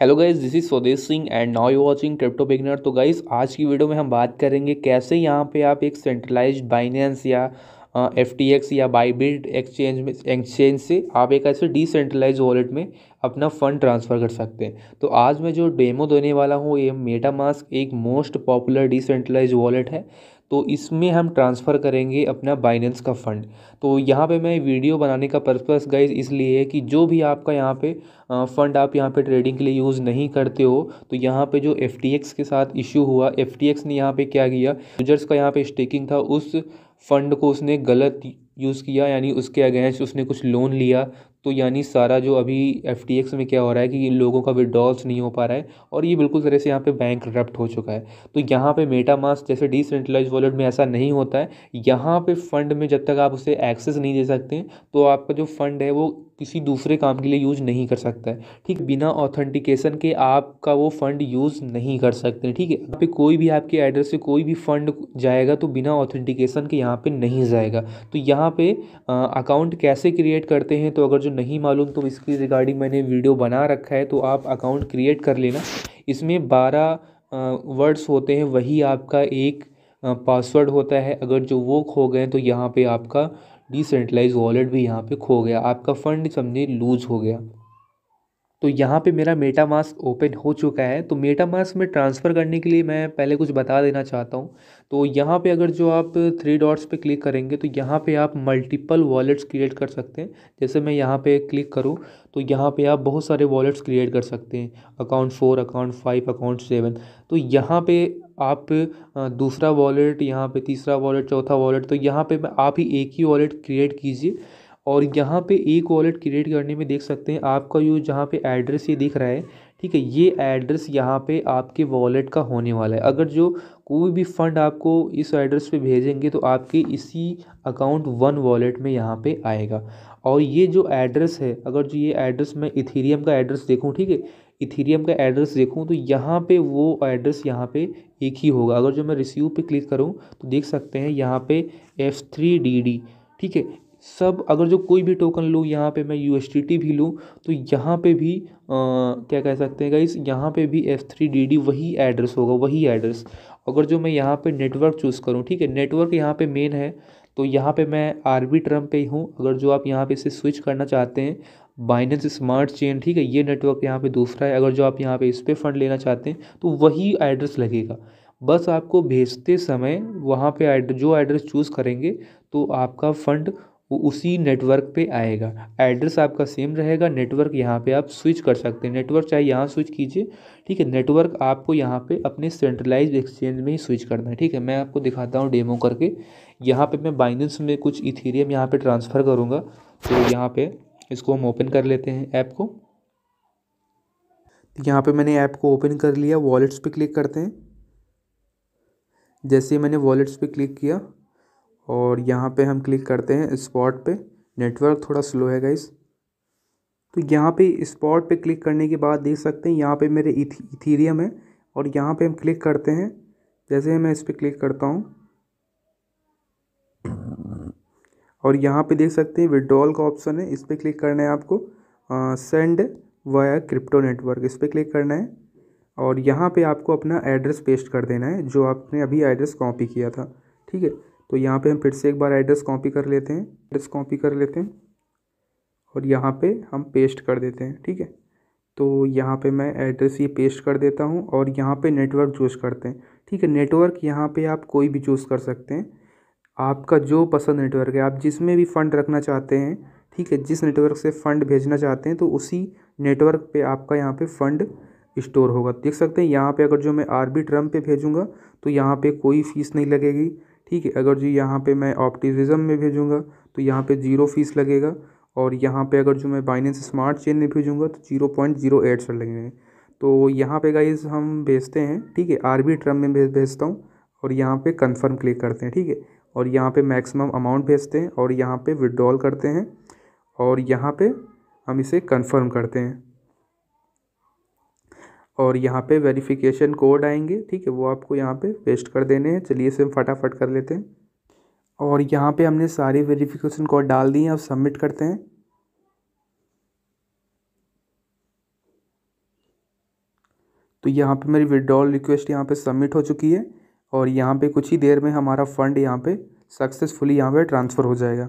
hello guys this is Swadesh Singh and now you watching crypto beginner तो guys आज की video में हम बात करेंगे कैसे यहाँ पे आप एक सेंट्रलाइज बाइनेंस या एफ टी एक्स या बाईबिट एक्सचेंज में एक्सचेंज से आप एक ऐसे डिसेंट्रलाइज वॉलेट में अपना फ़ंड ट्रांसफ़र कर सकते हैं तो आज मैं जो डेमो देने वाला हूँ ये मेटा मास्क एक मोस्ट पॉपुलर डिसेंट्रलाइज वॉलेट है तो इसमें हम ट्रांसफ़र करेंगे अपना बाइनेंस का फ़ंड तो यहाँ पे मैं वीडियो बनाने का पर्पस गाइज इसलिए है कि जो भी आपका यहाँ पे फ़ंड आप यहाँ पे ट्रेडिंग के लिए यूज़ नहीं करते हो तो यहाँ पे जो एफ के साथ इशू हुआ एफ ने यहाँ पे क्या किया यूजर्स का यहाँ पे स्टेकिंग था उस फ़ंड को उसने गलत यूज़ किया यानी उसके अगेंस्ट उसने कुछ लोन लिया तो यानी सारा जो अभी एफ में क्या हो रहा है कि लोगों का विड्रॉल्स नहीं हो पा रहा है और ये बिल्कुल तरह से यहाँ पे बैंक करप्ट हो चुका है तो यहाँ पे मेटामास जैसे डिसेंट्रलाइज वॉलेट में ऐसा नहीं होता है यहाँ पे फंड में जब तक आप उसे एक्सेस नहीं दे सकते तो आपका जो फंड है वो किसी दूसरे काम के लिए यूज नहीं कर सकता है ठीक बिना ऑथेंटिकेशन के आपका वो फंड यूज़ नहीं कर सकते ठीक है यहाँ पे कोई भी आपके एड्रेस से कोई भी फंड जाएगा तो बिना ऑथेंटिकेशन के यहाँ पे नहीं जाएगा तो यहाँ पे अकाउंट कैसे क्रिएट करते हैं तो अगर जो नहीं मालूम तो इसकी रिगार्डिंग मैंने वीडियो बना रखा है तो आप अकाउंट क्रिएट कर लेना इसमें बारह वर्ड्स होते हैं वही आपका एक पासवर्ड होता है अगर जो वो खो गए तो यहाँ पे आपका डिसेंट्रलाइज वॉलेट भी यहाँ पे खो गया आपका फंड समझिए लूज हो गया तो यहाँ पे मेरा मेटा मास्क ओपन हो चुका है तो मेटा मास्क में ट्रांसफ़र करने के लिए मैं पहले कुछ बता देना चाहता हूँ तो यहाँ पे अगर जो आप थ्री डॉट्स पे क्लिक करेंगे तो यहाँ पे आप मल्टीपल वॉलेट्स क्रिएट कर सकते हैं जैसे मैं यहाँ पे क्लिक करूँ तो यहाँ पे आप बहुत सारे वॉलेट्स क्रिएट कर सकते हैं account four account five account seven तो यहाँ पे आप दूसरा वॉलेट यहाँ पे तीसरा वॉलेट चौथा वॉलेट तो यहाँ पे आप ही एक ही वॉलेट क्रिएट कीजिए और यहाँ पे एक वॉलेट क्रिएट करने में देख सकते हैं आपका यू जहाँ पे एड्रेस ये दिख रहा है ठीक है ये एड्रेस यहाँ पे आपके वॉलेट का होने वाला है अगर जो कोई भी फंड आपको इस एड्रेस पे भेजेंगे तो आपके इसी अकाउंट वन वॉलेट में यहाँ पे आएगा और ये जो एड्रेस है अगर जो ये एड्रेस मैं इथीरियम का एड्रेस देखूँ ठीक है इथीरियम का एड्रेस देखूँ तो यहाँ पे वो एड्रेस यहाँ पे एक ही होगा अगर जो मैं रिसीव पे क्लिक करूँ तो देख सकते हैं यहाँ पे एफ थ्री डी डी ठीक है सब अगर जो कोई भी टोकन लूँ यहाँ पे मैं यू एस टी भी लूँ तो यहाँ पे भी क्या कह सकते हैं गाइस यहाँ पे भी एफ थ्री डी डी वही एड्रेस होगा वही एड्रेस अगर जो मैं यहाँ पे नेटवर्क चूज़ करूँ ठीक है नेटवर्क यहाँ पे मेन है तो यहाँ पे मैं आर बी ट्रम पे हूँ अगर जो आप यहाँ पे इसे स्विच करना चाहते हैं बाइनेंस स्मार्ट चेन ठीक है ये नेटवर्क यहाँ पे दूसरा है अगर जो आप यहाँ पे इस पर फंड लेना चाहते हैं तो वही एड्रेस लगेगा बस आपको भेजते समय वहाँ पे जो एड्रेस चूज़ करेंगे तो आपका फ़ंड वो उसी नेटवर्क पे आएगा एड्रेस आपका सेम रहेगा नेटवर्क यहाँ पे आप स्विच कर सकते हैं नेटवर्क चाहे यहाँ स्विच कीजिए ठीक है नेटवर्क आपको यहाँ पे अपने सेंट्रलाइज एक्सचेंज में ही स्विच करना है ठीक है मैं आपको दिखाता हूँ डेमो करके यहाँ पे मैं बाइनेंस में कुछ इथीरियम यहाँ पे ट्रांसफ़र करूँगा तो यहाँ पर इसको हम ओपन कर लेते हैं ऐप को तो यहाँ पर मैंने ऐप को ओपन कर लिया वॉलेट्स पर क्लिक करते हैं जैसे मैंने वॉलेट्स पर क्लिक किया और यहाँ पे हम क्लिक करते हैं स्पॉट पे नेटवर्क थोड़ा स्लो है गाइस तो यहाँ पे स्पॉट पे क्लिक करने के बाद देख सकते हैं यहाँ पे मेरे इथी, इथीरियम है और यहाँ पे हम क्लिक करते हैं जैसे मैं इस पर क्लिक करता हूँ और यहाँ पे देख सकते हैं विड्रॉल का ऑप्शन है इस पर क्लिक करना है आपको आ, सेंड वाया क्रिप्टो नेटवर्क इस पर क्लिक करना है और यहाँ पे आपको अपना एड्रेस पेस्ट कर देना है जो आपने अभी एड्रेस कॉपी किया था ठीक है तो यहाँ पे हम फिर से एक बार एड्रेस कॉपी कर लेते हैं एड्रेस कॉपी कर लेते हैं और यहाँ पे हम पेस्ट कर देते हैं ठीक है तो यहाँ पे मैं एड्रेस ये पेस्ट कर देता हूँ और यहाँ पे नेटवर्क चूज़ करते हैं ठीक है नेटवर्क यहाँ पे आप कोई भी चूज़ कर सकते हैं आपका जो पसंद नेटवर्क है आप जिसमें भी फ़ंड रखना चाहते हैं ठीक है जिस नेटवर्क से फ़ंड भेजना चाहते हैं तो उसी नेटवर्क पर आपका यहाँ पर फ़ंड स्टोर होगा देख सकते हैं यहाँ पे अगर जो मैं आर बी ट्रम पे भेजूँगा तो यहाँ पे कोई फ़ीस नहीं लगेगी ठीक है अगर जी यहाँ पे मैं ऑप्टिविज़म में भेजूँगा तो यहाँ पे जीरो फीस लगेगा और यहाँ पे अगर जो मैं बाइनेंस स्मार्ट चेन में भेजूँगा तो जीरो पॉइंट जीरो एट सर लगेंगे तो यहाँ पे गाइज हम भेजते हैं ठीक है आर बी ट्रम में भेज भेजता हूँ और यहाँ पे कंफर्म क्लिक करते हैं ठीक है और यहाँ पे मैक्सिमम अमाउंट भेजते हैं और यहाँ पे विड्रॉल करते हैं और यहाँ पर हम इसे कन्फर्म करते हैं और यहाँ पे वेरिफिकेशन कोड आएंगे ठीक है वो आपको यहाँ पे पेस्ट कर देने हैं चलिए इसे हम फटाफट कर लेते हैं और यहाँ पे हमने सारे वेरिफिकेशन कोड डाल दिए अब सबमिट करते हैं तो यहाँ पे मेरी विड्रॉल रिक्वेस्ट यहाँ पे सबमिट हो चुकी है और यहाँ पे कुछ ही देर में हमारा फ़ंड यहाँ पे सक्सेसफुली यहाँ पे ट्रांसफ़र हो जाएगा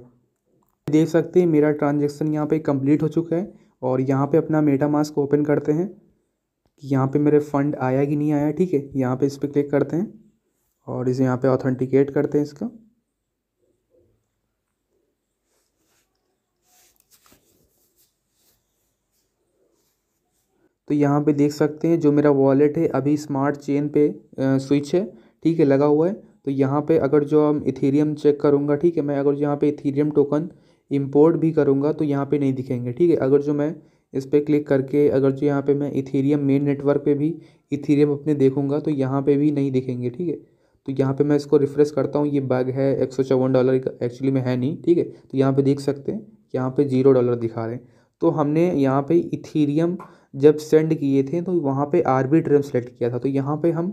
देख सकते हैं मेरा ट्रांजेक्शन यहाँ पर कम्प्लीट हो चुका है और यहाँ पर अपना मेटा मास्क ओपन करते हैं कि यहाँ पे मेरे फ़ंड आया कि नहीं आया ठीक है यहाँ पे इस पर क्लिक करते हैं और इसे यहाँ पे ऑथेंटिकेट करते हैं इसका तो यहाँ पे देख सकते हैं जो मेरा वॉलेट है अभी स्मार्ट चेन पे स्विच है ठीक है लगा हुआ है तो यहाँ पे अगर जो हम इथेरियम चेक करूँगा ठीक है मैं अगर यहाँ पे इथेरियम टोकन इंपोर्ट भी करूँगा तो यहाँ पे नहीं दिखेंगे ठीक है अगर जो मैं इस पर क्लिक करके अगर जो यहाँ पे मैं इथीरियम मेन नेटवर्क पे भी इथीरियम अपने देखूंगा तो यहाँ पे भी नहीं दिखेंगे ठीक है तो यहाँ पे मैं इसको रिफ़्रेश करता हूँ ये बैग है एक सौ चौवन डॉलर एक्चुअली में है नहीं ठीक है तो यहाँ पे देख सकते हैं यहाँ पे जीरो डॉलर दिखा रहे हैं तो हमने यहाँ पे इथीरियम जब सेंड किए थे तो वहाँ पे आर बी ट्रम सेलेक्ट किया था तो यहाँ पे हम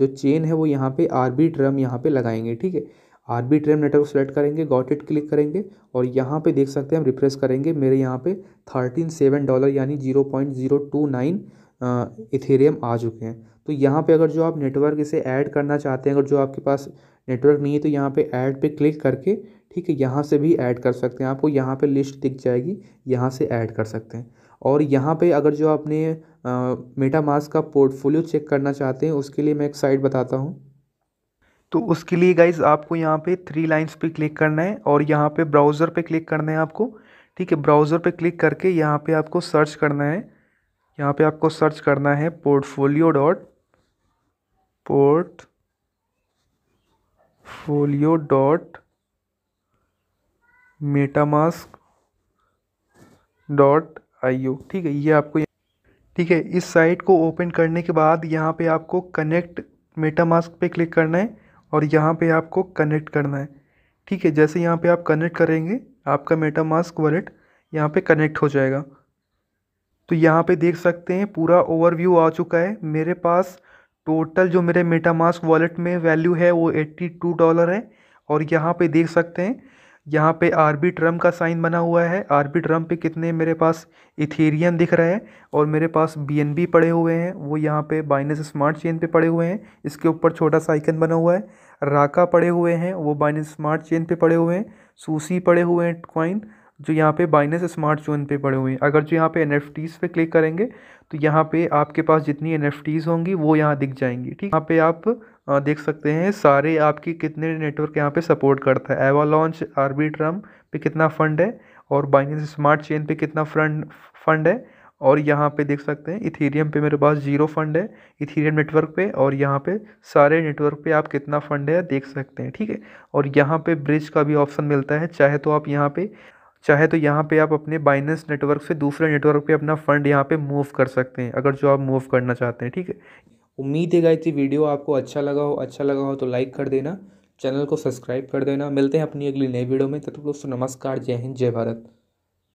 जो चेन है वो यहाँ पे आर बी ट्रम यहाँ पे लगाएंगे ठीक है Arbitrum network select करेंगे गॉट इट क्लिक करेंगे और यहाँ पे देख सकते हैं हम रिफ्रेश करेंगे मेरे यहाँ पे थर्टीन सेवन डॉलर यानी zero point zero two nine Ethereum आ चुके हैं तो यहाँ पे अगर जो आप नेटवर्क इसे ऐड करना चाहते हैं अगर जो आपके पास नेटवर्क नहीं है तो यहाँ पे ऐड पे क्लिक करके ठीक है यहाँ से भी ऐड कर सकते हैं आपको यहाँ पे लिस्ट दिख जाएगी यहाँ से ऐड कर सकते हैं और यहाँ पे अगर जो आपने मेटामास का पोर्टफोलियो चेक करना चाहते हैं उसके लिए मैं एक साइट बताता हूँ तो उसके लिए गाइज़ आपको यहाँ पे थ्री लाइंस पे क्लिक करना है और यहाँ पे ब्राउज़र पे क्लिक करना है आपको ठीक है ब्राउज़र पे क्लिक करके यहाँ पे आपको सर्च करना है यहाँ पे आपको सर्च करना है portfolio dot portfolio dot MetaMask dot I ठीक है ये आपको ठीक है इस साइट को ओपन करने के बाद यहाँ पे आपको कनेक्ट मेटामास्क पे क्लिक करना है और यहाँ पे आपको कनेक्ट करना है ठीक है जैसे यहाँ पे आप कनेक्ट करेंगे आपका मेटा मास्क वॉलेट यहाँ पे कनेक्ट हो जाएगा तो यहाँ पे देख सकते हैं पूरा ओवरव्यू आ चुका है मेरे पास टोटल जो मेरे मास्क वॉलेट में वैल्यू है वो एट्टी टू डॉलर है और यहाँ पे देख सकते हैं यहाँ पे आर_बी ट्रम का साइन बना हुआ है आर_बी ट्रम पे कितने मेरे पास इथेरियम दिख रहे हैं और मेरे पास बी_एन_बी पड़े हुए हैं वो यहाँ पे बाइनेंस स्मार्ट चेन पे पड़े हुए हैं इसके ऊपर छोटा सा आइकन बना हुआ है राका पड़े हुए हैं वो बाइनेंस स्मार्ट चेन पे पड़े हुए हैं सूसी पड़े हुए हैं क्वाइन जो यहाँ पे बाइनेंस स्मार्ट चेन पे पड़े हुए हैं अगर जो यहाँ पे एन एफ टीज पे क्लिक करेंगे तो यहाँ पे आपके पास जितनी एन एफ टीज होंगी वो यहाँ दिख जाएंगी ठीक यहाँ पे आप देख सकते हैं सारे आपकी कितने नेटवर्क यहाँ पे सपोर्ट करता है एवा आरबी आर्बिट्रम पे कितना फंड है और बाइनेंस स्मार्ट चेन पे कितना फंड फंड है और यहाँ पे देख सकते हैं इथेरियम पे मेरे पास जीरो फंड है इथेरियम नेटवर्क पे और यहाँ पे सारे नेटवर्क पे आप कितना फंड है देख सकते हैं ठीक है और यहाँ पे ब्रिज का भी ऑप्शन मिलता है चाहे तो आप यहाँ पे चाहे तो यहाँ पे आप अपने बाइनेंस नेटवर्क से दूसरे नेटवर्क पे अपना फ़ंड यहाँ पे मूव कर सकते हैं अगर जो आप मूव करना चाहते हैं ठीक है उम्मीद है गाइस ये वीडियो आपको अच्छा लगा हो अच्छा लगा हो तो लाइक कर देना चैनल को सब्सक्राइब कर देना मिलते हैं अपनी अगली नई वीडियो में तब तक दोस्तों नमस्कार जय हिंद जय भारत